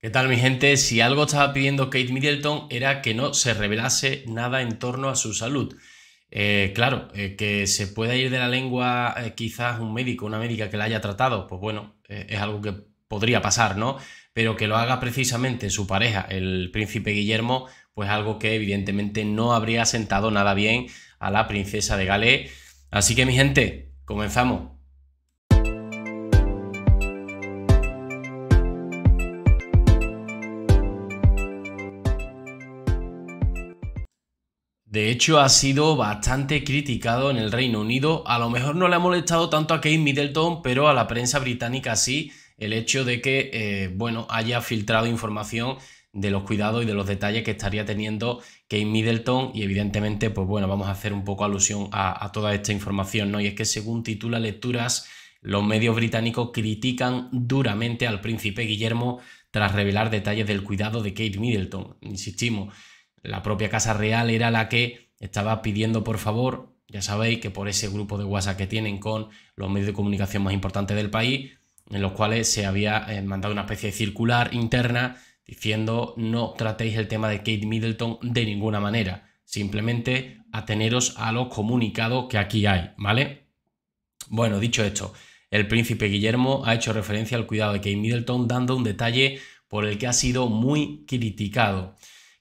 ¿Qué tal mi gente? Si algo estaba pidiendo Kate Middleton era que no se revelase nada en torno a su salud. Eh, claro, eh, que se pueda ir de la lengua eh, quizás un médico, una médica que la haya tratado, pues bueno, es algo que podría pasar, ¿no? Pero que lo haga precisamente su pareja, el príncipe Guillermo, pues algo que evidentemente no habría sentado nada bien a la princesa de Gales. Así que mi gente, comenzamos. De hecho, ha sido bastante criticado en el Reino Unido. A lo mejor no le ha molestado tanto a Kate Middleton, pero a la prensa británica sí, el hecho de que eh, bueno, haya filtrado información de los cuidados y de los detalles que estaría teniendo Kate Middleton y evidentemente, pues bueno, vamos a hacer un poco alusión a, toda esta información, ¿no? Y es que según titula Lecturas, los medios británicos critican duramente al príncipe Guillermo tras revelar detalles del cuidado de Kate Middleton. Insistimos, la propia Casa Real era la que estaba pidiendo por favor, ya sabéis que por ese grupo de WhatsApp que tienen con los medios de comunicación más importantes del país, en los cuales se había eh, mandado una especie de circular interna diciendo no tratéis el tema de Kate Middleton de ninguna manera, simplemente ateneros a los comunicados que aquí hay, ¿vale? Bueno, dicho esto, el príncipe Guillermo ha hecho referencia al cuidado de Kate Middleton dando un detalle por el que ha sido muy criticado.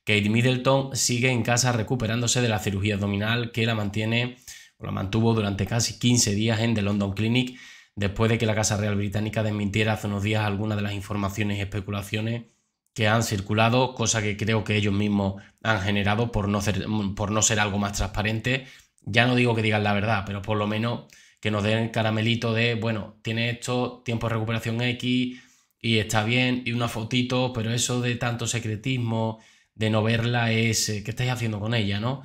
Kate Middleton sigue en casa recuperándose de la cirugía abdominal que la mantiene o la mantuvo durante casi 15 días en The London Clinic después de que la Casa Real Británica desmintiera hace unos días algunas de las informaciones y especulaciones que han circulado, cosa que creo que ellos mismos han generado por no ser, por no ser algo más transparente. Ya no digo que digan la verdad, pero por lo menos que nos den el caramelito de, bueno, tiene esto, tiempo de recuperación X y está bien, y una fotito, pero eso de tanto secretismo, de no verla es eh, ¿qué estáis haciendo con ella, no?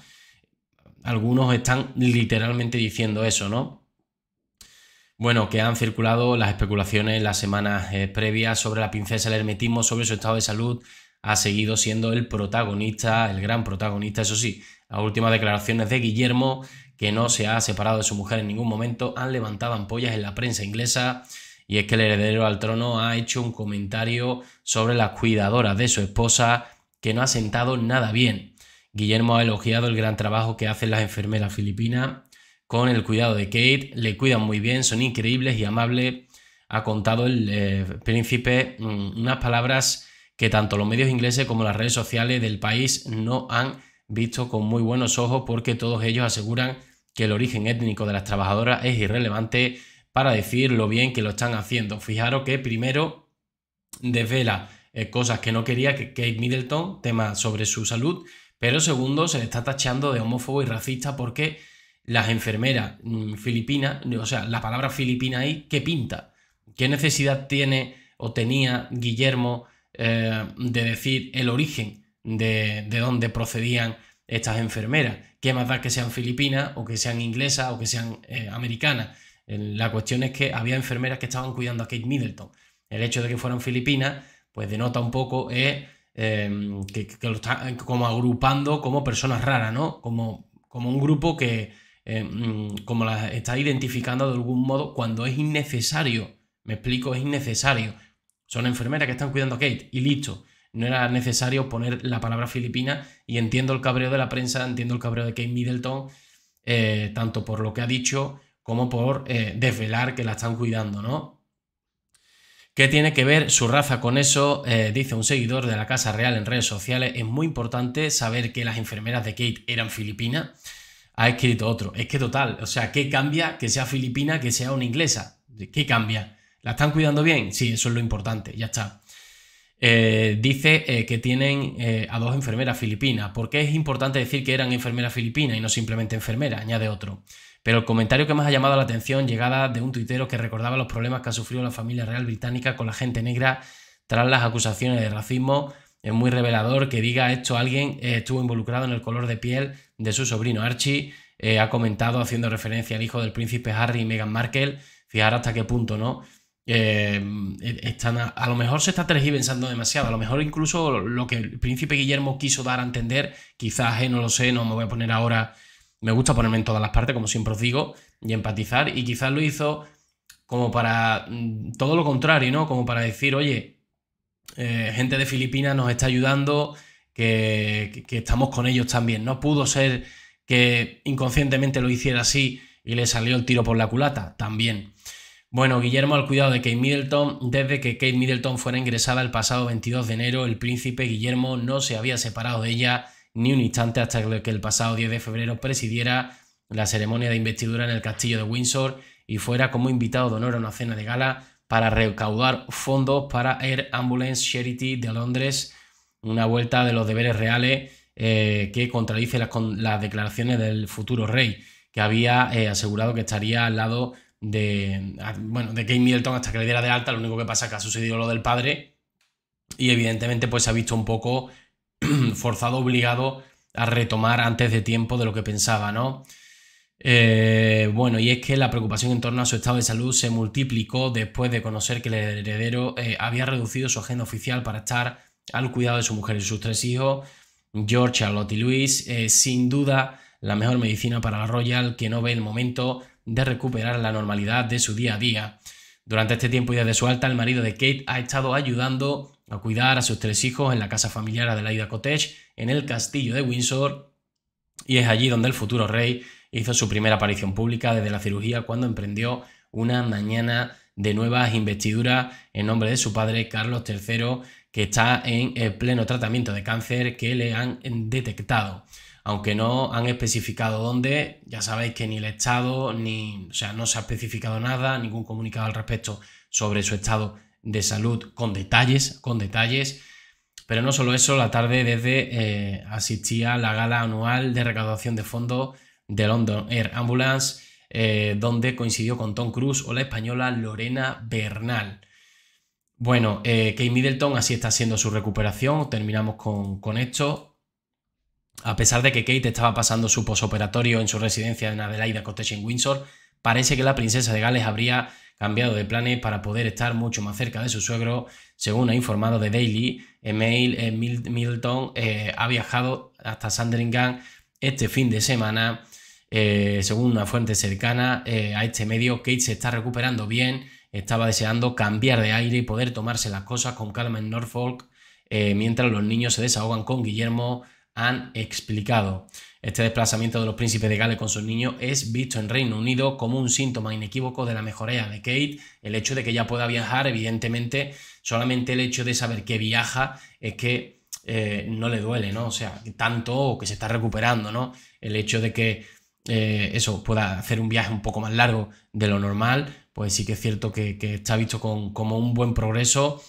Algunos están literalmente diciendo eso, ¿no? Bueno, que han circulado las especulaciones las semanas eh, previas sobre la princesa, el hermetismo, sobre su estado de salud, ha seguido siendo el protagonista, el gran protagonista, eso sí. Las últimas declaraciones de Guillermo, que no se ha separado de su mujer en ningún momento, han levantado ampollas en la prensa inglesa. Y es que el heredero al trono ha hecho un comentario sobre las cuidadoras de su esposa que no ha sentado nada bien. Guillermo ha elogiado el gran trabajo que hacen las enfermeras filipinas con el cuidado de Kate, le cuidan muy bien, son increíbles y amables. Ha contado el eh, príncipe mm, unas palabras que tanto los medios ingleses como las redes sociales del país no han visto con muy buenos ojos porque todos ellos aseguran que el origen étnico de las trabajadoras es irrelevante para decir lo bien que lo están haciendo. Fijaros que primero desvela eh, cosas que no quería que Kate Middleton, Tema sobre su salud, pero segundo, se le está tachando de homófobo y racista porque las enfermeras mm, filipinas, o sea, la palabra filipina ahí, ¿qué pinta? ¿Qué necesidad tiene o tenía Guillermo eh, de decir el origen de, dónde procedían estas enfermeras? ¿Qué más da que sean filipinas o que sean inglesas o que sean eh, americanas? La cuestión es que había enfermeras que estaban cuidando a Kate Middleton. El hecho de que fueran filipinas pues denota un poco eh, em, que, lo está como agrupando como personas raras, ¿no? Como, como un grupo que em, como la está identificando de algún modo cuando es innecesario. Me explico, es innecesario. Son enfermeras que están cuidando a Kate y listo. No era necesario poner la palabra filipina y entiendo el cabreo de la prensa, entiendo el cabreo de Kate Middleton, eh, tanto por lo que ha dicho como por eh, desvelar que la están cuidando, ¿no? ¿Qué tiene que ver su raza con eso? Eh, dice un seguidor de la Casa Real en redes sociales. Es muy importante saber que las enfermeras de Kate eran filipinas. Ha escrito otro. Es que total, o sea, ¿qué cambia que sea filipina, que sea una inglesa? ¿Qué cambia? ¿La están cuidando bien? Sí, eso es lo importante, ya está. Eh, dice eh, que tienen a dos enfermeras filipinas. ¿Por qué es importante decir que eran enfermeras filipinas y no simplemente enfermeras? Añade otro. Pero el comentario que más ha llamado la atención, llegada de un tuitero que recordaba los problemas que ha sufrido la familia real británica con la gente negra tras las acusaciones de racismo, es muy revelador que diga esto alguien eh, estuvo involucrado en el color de piel de su sobrino Archie, eh, ha comentado haciendo referencia al hijo del príncipe Harry y Meghan Markle, fijar hasta qué punto, ¿no? Eh, e-, a, lo mejor se está tergiversando demasiado, a lo mejor incluso lo que el príncipe Guillermo quiso dar a entender, quizás, no lo sé, no me voy a poner ahora me gusta ponerme en todas las partes, como siempre os digo, y empatizar. Y quizás lo hizo como para mm, todo lo contrario, ¿no? Como para decir, oye, eh, gente de Filipinas nos está ayudando, que, que, estamos con ellos también. No pudo ser que inconscientemente lo hiciera así y le salió el tiro por la culata, también. Bueno, Guillermo al cuidado de Kate Middleton. Desde que Kate Middleton fuera ingresada el pasado 22 de enero, el príncipe Guillermo no se había separado de ella ni un instante hasta que el pasado 10 de febrero presidiera la ceremonia de investidura en el castillo de Windsor y fuera como invitado de honor a una cena de gala para recaudar fondos para Air Ambulance Charity de Londres, una vuelta de los deberes reales eh, que contradice las, las, declaraciones del futuro rey, que había eh, asegurado que estaría al lado de, bueno, de Kate Middleton hasta que le diera de alta, lo único que pasa es que ha sucedido lo del padre y evidentemente pues se ha visto un poco forzado, obligado a retomar antes de tiempo de lo que pensaba, ¿no? Eh, bueno, y es que la preocupación en torno a su estado de salud se multiplicó después de conocer que el heredero eh, había reducido su agenda oficial para estar al cuidado de su mujer y sus tres hijos, George, Charlotte y Luis. Eh, sin duda, la mejor medicina para la Royal, que no ve el momento de recuperar la normalidad de su día a día. Durante este tiempo y desde su alta, el marido de Kate ha estado ayudando a cuidar a sus tres hijos en la casa familiar Adelaida Cottage, en el castillo de Windsor, y es allí donde el futuro rey hizo su primera aparición pública desde la cirugía cuando emprendió una mañana de nuevas investiduras en nombre de su padre Carlos III, que está en pleno tratamiento de cáncer que le han detectado. Aunque no han especificado dónde, ya sabéis que ni el Estado, ni, o sea, no se ha especificado nada, ningún comunicado al respecto sobre su estado de salud con detalles, con detalles. Pero no solo eso, la tarde desde eh, asistía a la gala anual de recaudación de fondos de London Air Ambulance, eh, donde coincidió con Tom Cruise o la española Lorena Bernal. Bueno, eh, Kate Middleton así está haciendo su recuperación, terminamos con, con esto. A pesar de que Kate estaba pasando su posoperatorio en su residencia en Adelaida Cottage en Windsor, Parece que la princesa de Gales habría cambiado de planes para poder estar mucho más cerca de su suegro, según ha informado The Daily. Mail. Eh, Middleton Milton eh, ha viajado hasta Sandringham este fin de semana. Eh, según una fuente cercana a este medio, Kate se está recuperando bien, estaba deseando cambiar de aire y poder tomarse las cosas con calma en Norfolk, mientras los niños se desahogan con Guillermo han explicado. Este desplazamiento de los príncipes de Gales con sus niños es visto en Reino Unido como un síntoma inequívoco de la mejorea de Kate. El hecho de que ella pueda viajar, evidentemente, solamente el hecho de saber que viaja es que eh, no le duele, ¿no? O sea, tanto o que se está recuperando, ¿no? El hecho de que eh, eso pueda hacer un viaje un poco más largo de lo normal, pues sí que es cierto que, está visto con, como un buen progreso.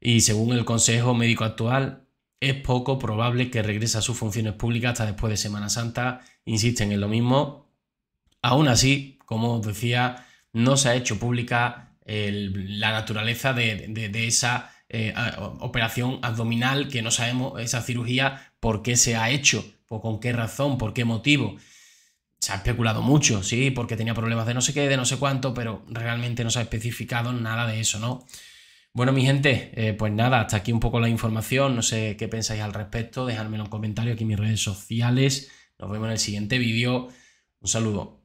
Y según el Consejo Médico Actual, es poco probable que regrese a sus funciones públicas hasta después de Semana Santa. Insisten en lo mismo. Aún así, como os decía, no se ha hecho pública la naturaleza de, esa eh, operación abdominal que no sabemos, esa cirugía, por qué se ha hecho, o con qué razón, por qué motivo. Se ha especulado mucho, sí, porque tenía problemas de no sé qué, de no sé cuánto, pero realmente no se ha especificado nada de eso, ¿no? Bueno, mi gente, eh, pues nada, hasta aquí un poco la información. No sé qué pensáis al respecto. Dejadme en comentarios aquí en mis redes sociales. Nos vemos en el siguiente vídeo. Un saludo.